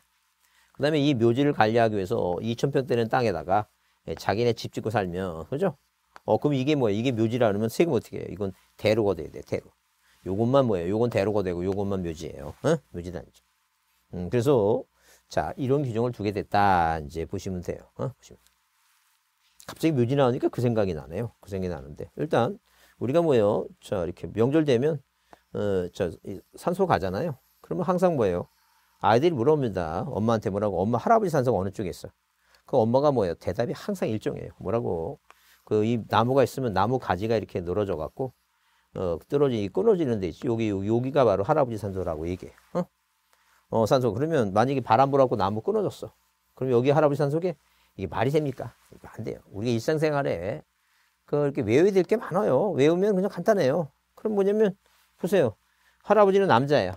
그 다음에 이 묘지를 관리하기 위해서 2천평 되는 땅에다가 예, 자기네 집 짓고 살면 그죠? 어 그럼 이게 뭐예요? 이게 묘지라 그러면 세금 어떻게 해요? 이건 대로가 돼야 돼 대로. 요것만 뭐예요? 요건 대로가 되고 요것만 묘지예요. 어? 묘지 단죠. 음, 그래서 자 이런 규정을 두게 됐다 이제 보시면 돼요. 어? 보시면. 갑자기 묘지 나오니까 그 생각이 나네요. 그 생각이 나는데 일단 우리가 뭐예요? 자 이렇게 명절 되면 어, 저, 산소 가잖아요. 그러면 항상 뭐예요? 아이들이 물어봅니다. 엄마한테 뭐라고? 엄마 할아버지 산소가 어느 쪽에 있어? 그 엄마가 뭐예요? 대답이 항상 일정해요. 뭐라고? 그 이 나무가 있으면 나무 가지가 이렇게 늘어져 갖고 어, 떨어지 끊어지는 데 있지. 여기 여기가 바로 할아버지 산소라고 얘기해. 어? 어, 산소. 그러면 만약에 바람 불어갖고 나무 끊어졌어. 그럼 여기 할아버지 산소에 이게 말이 됩니까? 안 돼요. 우리가 일상생활에 그렇게 외워야 될 게 많아요. 외우면 그냥 간단해요. 그럼 뭐냐면 보세요. 할아버지는 남자예요.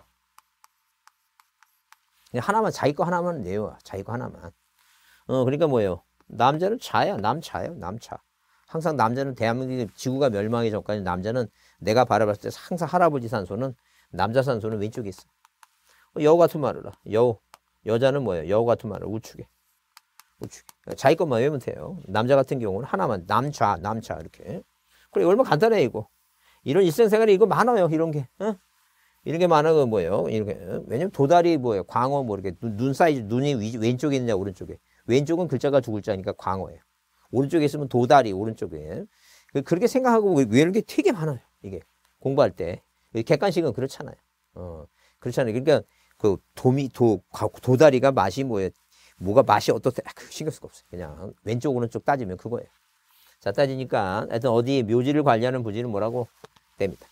하나만 자기 거 하나만 내요. 자기 거 하나만. 어 그러니까 뭐예요? 남자는 자야. 남자예요. 남자. 항상 남자는 대한민국 지구가 멸망이 전까지 남자는 내가 바라봤을 때 항상 할아버지 산소는 남자 산소는 왼쪽에 있어. 어, 여우 같은 말을 여우. 여자는 뭐예요? 여우 같은 말을 우측에. 우측에. 그러니까 자기 것만 외우면 돼요. 남자 같은 경우는 하나만 남자, 남자 이렇게. 그래 얼마 간단해 이거. 이런 일생생활에 이거 많아요. 이런 게. 어? 이런 게 많아요. 그 뭐예요? 이렇게. 왜냐면 도다리 뭐예요? 광어 뭐 이렇게 눈, 눈 사이즈 눈이 위, 왼쪽에 있느냐 오른쪽에. 왼쪽은 글자가 두 글자니까 광어예요. 오른쪽에 있으면 도다리 오른쪽에. 그, 그렇게 생각하고 왜이는게 되게 많아요. 이게 공부할 때 객관식은 그렇잖아요. 어 그렇잖아요. 그러니까 그 도미 도 도다리가 맛이 뭐예요? 뭐가 맛이 어떻대? 아, 신경 쓸거 없어요. 그냥 왼쪽 오른쪽 따지면 그거예요. 자 따지니까 하여튼 어디 묘지를 관리하는 부지는 뭐라고 됩니다.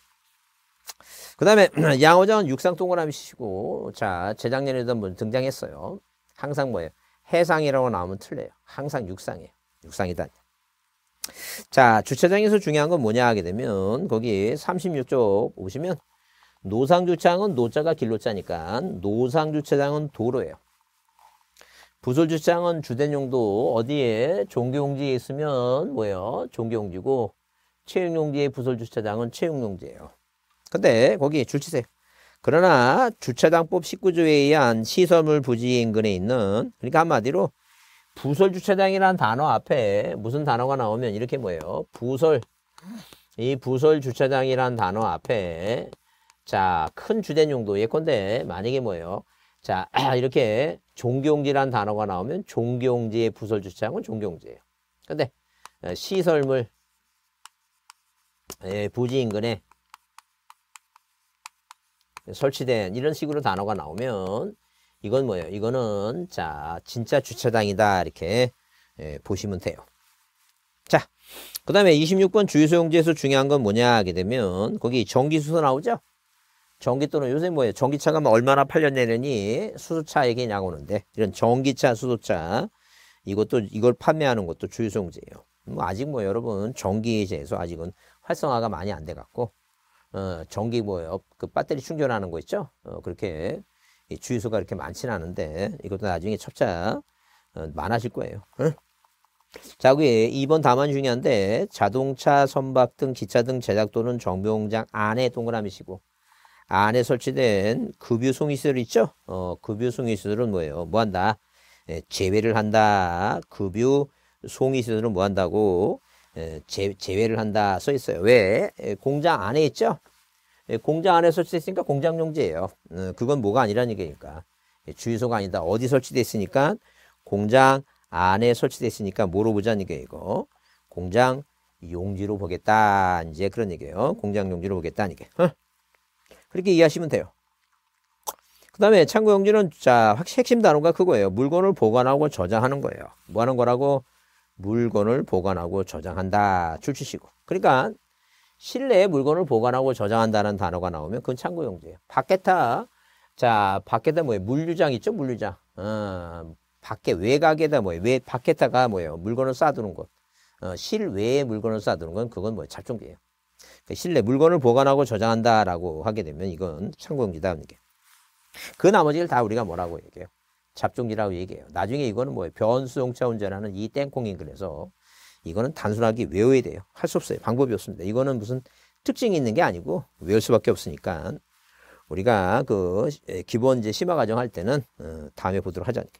그 다음에 양호장은 육상 동그라미 시고자 재작년에도 한번 등장했어요. 항상 뭐예요? 해상이라고 나오면 틀려요. 항상 육상이에요. 육상이다. 자 주차장에서 중요한 건 뭐냐 하게 되면 거기 36조 보시면 노상주차장은 노자가 길로자니까 노상주차장은 도로예요. 부설주차장은 주된 용도 어디에 종교용지에 있으면 뭐예요? 종교용지고 채용용지의 부설 주차장은 채용용지예요. 근데 거기 주치세. 그러나 주차장법 19조에 의한 시설물 부지 인근에 있는 그러니까 한마디로 부설 주차장이라는 단어 앞에 무슨 단어가 나오면 이렇게 뭐예요? 부설 이 부설 주차장이라는 단어 앞에 자 큰 주된 용도 예컨대 만약에 뭐예요? 자 이렇게 종교용지라는 단어가 나오면 종교용지의 부설 주차장은 종교용지예요. 근데 어, 시설물 예, 부지인근에 설치된 이런 식으로 단어가 나오면 이건 뭐예요? 이거는 자 진짜 주차장이다 이렇게 예, 보시면 돼요. 자, 그 다음에 26번 주유소용지에서 중요한 건 뭐냐 하게 되면 거기 전기수소 나오죠? 전기 또는 요새 뭐예요? 전기차가 얼마나 팔려내느니 수소차 얘기 냐고오는데 이런 전기차, 수소차 이것도 이걸 판매하는 것도 주유소용지예요. 뭐 아직 뭐 여러분 전기제에서 아직은 활성화가 많이 안 돼 갖고 어, 전기보협 뭐, 그 배터리 충전하는 거 있죠? 어, 그렇게 이 주유소가 이렇게 많지는 않은데 이것도 나중에 첩자 어, 많아질 거예요. 응? 자, 위에 2번 다만 중요한데 자동차, 선박 등 기차 등 제작 또는 정비공장 안에 동그라미시고 안에 설치된 급유 송이시설 있죠? 어, 급유 송이시설은 뭐예요? 뭐 한다? 예, 제외를 한다. 급유 송이시설은뭐 한다고? 제, 제외를 한다 써 있어요. 왜? 공장 안에 있죠? 공장 안에 설치되어 있으니까 공장 용지예요. 음, 그건 뭐가 아니라는 얘기니까. 주유소가 아니다. 어디 설치되어 있으니까 공장 안에 설치되어 있으니까 뭐로 보자는 얘기이거 공장 용지로 보겠다. 이제 그런 얘기예요. 공장 용지로 보겠다. 이게. 어? 그렇게 이해하시면 돼요. 그 다음에 창고 용지는 자 핵심 단어가 그거예요. 물건을 보관하고 저장하는 거예요. 뭐 하는 거라고? 물건을 보관하고 저장한다. 줄치시고 그러니까 실내에 물건을 보관하고 저장한다는 단어가 나오면 그건 창고용지예요. 밖에다 자 밖에다 뭐예요? 물류장 있죠? 물류장. 어, 밖에 외곽에다 뭐예요? 외 밖에다가 뭐예요? 물건을 쌓아두는 곳. 어, 실외에 물건을 쌓아두는 건 그건 뭐예요? 잡종기예요. 그러니까 실내 물건을 보관하고 저장한다라고 하게 되면 이건 창고용지다 하는 게. 그 나머지를 다 우리가 뭐라고 얘기해요? 잡종이라고 얘기해요. 나중에 이거는 뭐예요? 변수용차 운전하는 이땡콩이 그래서 이거는 단순하게 외워야 돼요. 할 수 없어요. 방법이 없습니다. 이거는 무슨 특징이 있는 게 아니고 외울 수밖에 없으니까 우리가 그 기본 이제 심화 과정 할 때는 어, 다음에 보도록 하자자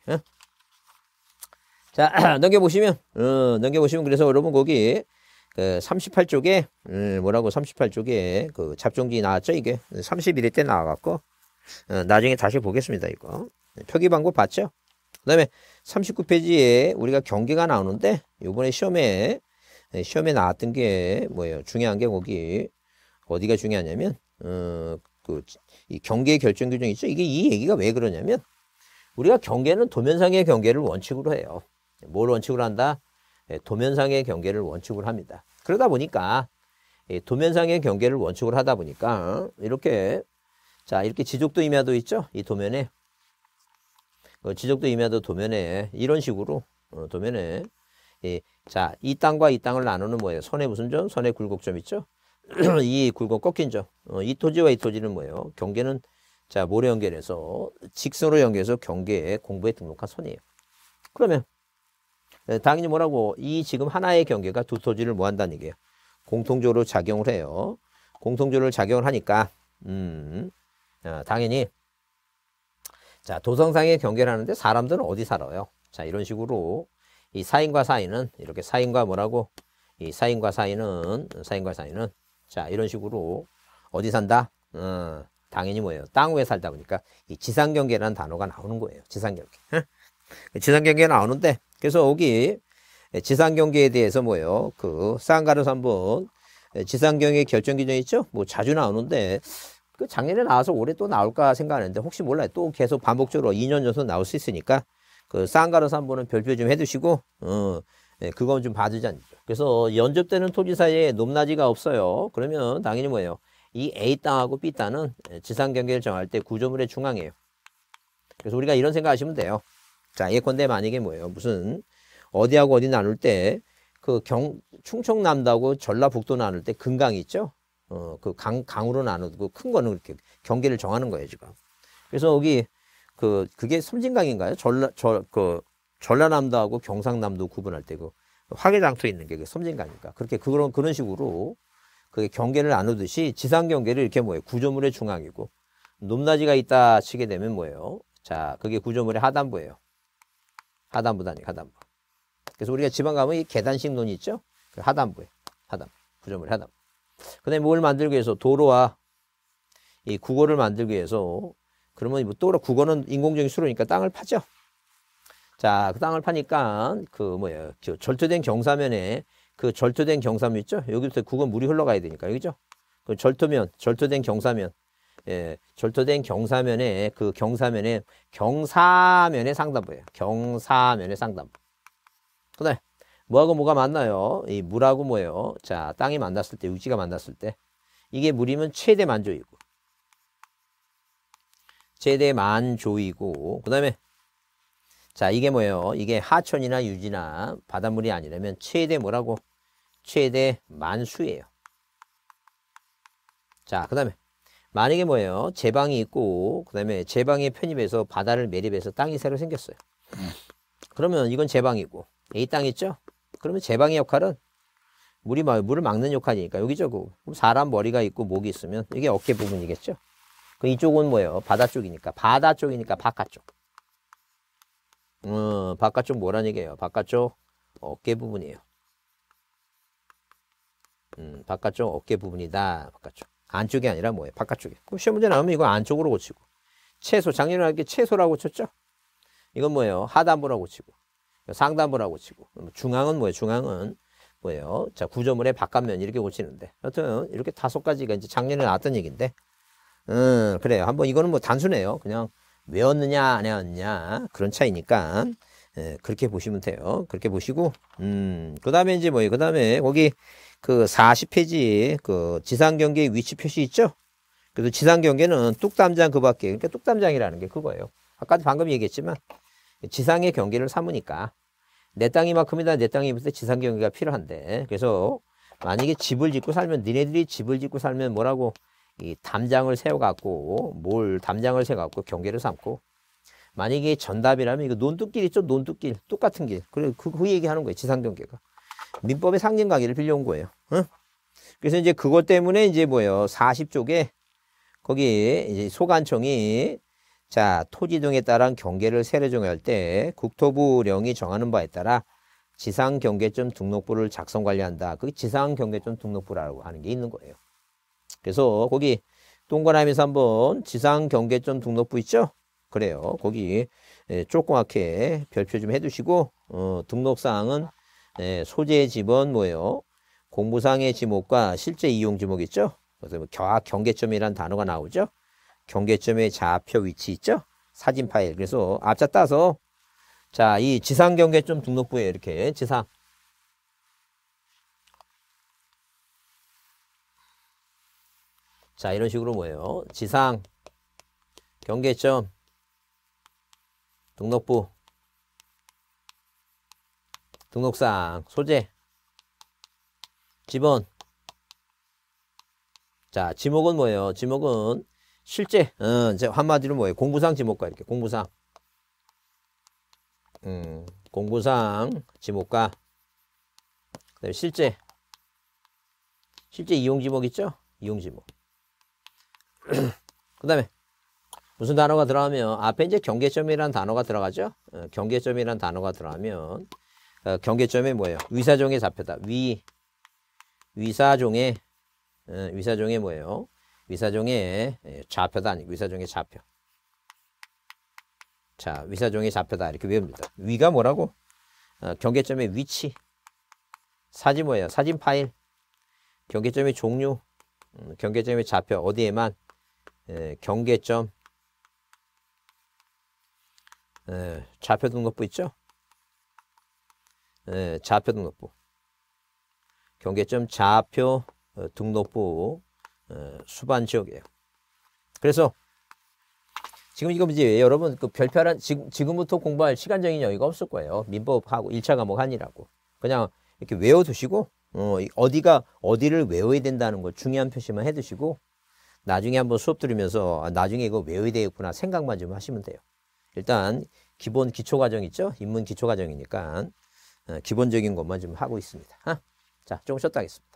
넘겨 보시면 어, 넘겨 보시면 그래서 여러분 거기 그 38쪽에 음, 뭐라고 38쪽에 그 잡종기 나왔죠 이게 3 1일때 나와갖고 어, 나중에 다시 보겠습니다 이거. 네, 표기 방법 봤죠? 그 다음에 39페이지에 우리가 경계가 나오는데 요번에 시험에 네, 시험에 나왔던 게 뭐예요? 중요한 게 거기 어디가 중요하냐면 어, 그 이 경계 결정 규정 있죠? 이게 이 얘기가 왜 그러냐면 우리가 경계는 도면상의 경계를 원칙으로 해요. 뭘 원칙으로 한다? 예, 도면상의 경계를 원칙으로 합니다. 그러다 보니까 예, 도면상의 경계를 원칙으로 하다 보니까 이렇게 자 이렇게 지속도 임야도 있죠? 이 도면에 어, 지적도 임야도 도면에 이런 식으로 어, 도면에 예, 자, 이 땅과 이 땅을 나누는 뭐예요? 선의 무슨 점? 선의 굴곡점 있죠? 이 굴곡 꺾인 점. 어, 이 토지와 이 토지는 뭐예요? 경계는 자, 모래 연결해서 직선으로 연결해서 경계에 공부에 등록한 선이에요. 그러면 예, 당연히 뭐라고 이 지금 하나의 경계가 두 토지를 뭐 한다는 얘기예요? 공통적으로 작용을 해요. 공통적으로 작용을 하니까 음, 아, 당연히 자, 도성상의 경계를 하는데 사람들은 어디 살아요? 자, 이런 식으로 이 사인과 사인은 이렇게 사인과 뭐라고 이 사인과 사인은 사인과 사인은 자, 이런 식으로 어디 산다? 어, 당연히 뭐예요? 땅 위에 살다 보니까 이 지상 경계라는 단어가 나오는 거예요. 지상 경계. 그 지상 경계 나오는데 그래서 여기 지상 경계에 대해서 뭐예요? 그쌍가루 3번 예, 지상 경계 결정 기준 있죠? 뭐 자주 나오는데 그 작년에 나와서 올해 또 나올까 생각하는데 혹시 몰라요. 또 계속 반복적으로 2년 연속 나올 수 있으니까 그 쌍가로사 한번은 별표 좀 해두시고 어 네, 예, 그건 좀 봐주지 않죠. 그래서 연접되는 토지 사이에 높낮이가 없어요. 그러면 당연히 뭐예요? 이 A 땅하고 B 땅은 예, 지상 경계를 정할 때 구조물의 중앙이에요. 그래서 우리가 이런 생각하시면 돼요. 자, 예컨대 만약에 뭐예요? 무슨 어디하고 어디 나눌 때 그 경, 충청남도하고 전라북도 나눌 때 금강이 있죠? 어, 그 강, 강으로 나누고 큰 거는 이렇게 경계를 정하는 거예요, 지금. 그래서 여기 그, 그게 섬진강인가요? 전라, 저, 그, 전라남도하고 경상남도 구분할 때 그화계장터에 있는 게그 섬진강인가. 그렇게 그런, 그런 식으로 그게 경계를 나누듯이 지상 경계를 이렇게 뭐예요? 구조물의 중앙이고 높낮이가 있다 치게 되면 뭐예요? 자, 그게 구조물의 하단부예요. 하단부 단위, 하단부. 그래서 우리가 지방 가면 이 계단식 논이 있죠? 그 하단부에, 하단 구조물의 하단부. 그다음에 뭘 만들기 위해서 도로와 이 국어를 만들기 위해서 그러면 뭐 또로 국어는 인공적인 수로니까 땅을 파죠. 자, 그 땅을 파니까 그 뭐예요? 저 절토된 경사면에 그 절토된 경사면 있죠? 여기부터 국어 물이 흘러가야 되니까 그죠? 그 절토면, 절토된 경사면. 예, 절토된 경사면에 그 경사면에 경사면의 상단부예요. 경사면의 상단부. 그다음에 뭐하고 뭐가 만나요? 이 물하고 뭐예요? 자, 땅이 만났을 때, 육지가 만났을 때. 이게 물이면 최대 만조이고. 최대 만조이고. 그 다음에, 자, 이게 뭐예요? 이게 하천이나 유지나 바닷물이 아니라면 최대 뭐라고? 최대 만수예요. 자, 그 다음에, 만약에 뭐예요? 제방이 있고, 그 다음에 제방에 편입해서 바다를 매립해서 땅이 새로 생겼어요. 음. 그러면 이건 제방이고, 이 땅 있죠? 그러면 제방의 역할은 물이 물을 막는 역할이니까 여기저기 그. 사람 머리가 있고 목이 있으면 이게 어깨 부분이겠죠. 그 이쪽은 뭐예요? 바다 쪽이니까 바다 쪽이니까 바깥쪽. 음, 바깥쪽 뭐란 얘기예요? 바깥쪽 어깨 부분이에요. 음, 바깥쪽 어깨 부분이다. 바깥쪽. 안쪽이 아니라 뭐예요? 바깥쪽에. 그럼 시험 문제 나오면 이거 안쪽으로 고치고. 채소, 작년에 이게 채소라고 쳤죠? 이건 뭐예요? 하단부라고 치고. 상단부라고 치고 중앙은 뭐예요? 중앙은 뭐예요? 자 구조물의 바깥면 이렇게 고치는데 여튼 이렇게 다섯 가지가 이제 작년에 나왔던 얘기인데 음 그래요. 한번 이거는 뭐 단순해요. 그냥 외웠느냐 안외웠냐 그런 차이니까 예, 그렇게 보시면 돼요. 그렇게 보시고 음그 다음에 이제 뭐예요? 그 다음에 거기 그 40페이지 그 지상경계 위치 표시 있죠? 그래서 지상경계는 뚝담장 그 밖에 그러니까 뚝담장이라는 게 그거예요. 아까도 방금 얘기했지만 지상의 경계를 삼으니까 내 땅이 만큼이나내 땅이 있을 때 지상 경계가 필요한데 그래서 만약에 집을 짓고 살면 니네들이 집을 짓고 살면 뭐라고 이 담장을 세워갖고 뭘 담장을 세갖고 워 경계를 삼고 만약에 전답이라면 이거 논두길 있죠 논두길 똑같은 길 그래 그, 그 얘기하는 거예요 지상 경계가 민법의 상징 강의를 빌려온 거예요 응? 그래서 이제 그것 때문에 이제 뭐예요 40쪽에 거기 이제 소관청이 자, 토지 등에 따른 경계를 세례 정할 때 국토부령이 정하는 바에 따라 지상 경계점 등록부를 작성 관리한다. 그게 지상 경계점 등록부라고 하는 게 있는 거예요. 그래서 거기 동그라미에서 한번 지상 경계점 등록부 있죠? 그래요. 거기 예, 조그맣게 별표 좀 해두시고 어, 등록사항은 예, 소재 지번 뭐예요? 공부상의 지목과 실제 이용 지목 있죠? 그래서 뭐 아, 경계점이란 단어가 나오죠? 경계점의 좌표 위치 있죠? 사진 파일. 그래서 앞자 따서 자, 이 지상 경계점 등록부에 이렇게 지상 자, 이런 식으로 뭐예요? 지상 경계점 등록부 등록상 소재 지번 자, 지목은 뭐예요? 지목은 실제 어, 한마디로 뭐예요? 공부상 지목과 이렇게 공부상 음, 공부상 지목과 그다음에 실제 실제 이용 지목 있죠? 이용 지목 그다음에 무슨 단어가 들어가면 앞에 이제 경계점이라는 단어가 들어가죠? 어, 경계점이라는 단어가 들어가면 어, 경계점이 뭐예요? 위사종의 잡혀다 위 위사종의 어, 위사종의 뭐예요? 위사종의 예, 좌표다 아니고 위사종의 좌표. 자, 위사종의 좌표다 이렇게 외웁니다. 위가 뭐라고? 어, 경계점의 위치. 사진 뭐예요? 사진 파일. 경계점의 종류. 음, 경계점의 좌표 어디에만 에, 예, 경계점 에, 예, 좌표 등록부 있죠? 에, 좌표 등록부. 경계점 좌표 어, 등록부 어, 수반 지역이에요. 그래서 지금 이거 이제 여러분 그 별표란 지금, 부터 공부할 시간적인 여유가 없을 거예요. 민법하고 1차 과목 한이라고. 그냥 이렇게 외워두시고 어, 디가 어디를 외워야 된다는 걸 중요한 표시만 해두시고 나중에 한번 수업 들으면서 아, 나중에 이거 외워야 되겠구나 생각만 좀 하시면 돼요. 일단 기본 기초 과정 있죠? 인문 기초 과정이니까 어, 기본적인 것만 좀 하고 있습니다. 아? 자, 조금 쉬었다 하겠습니다.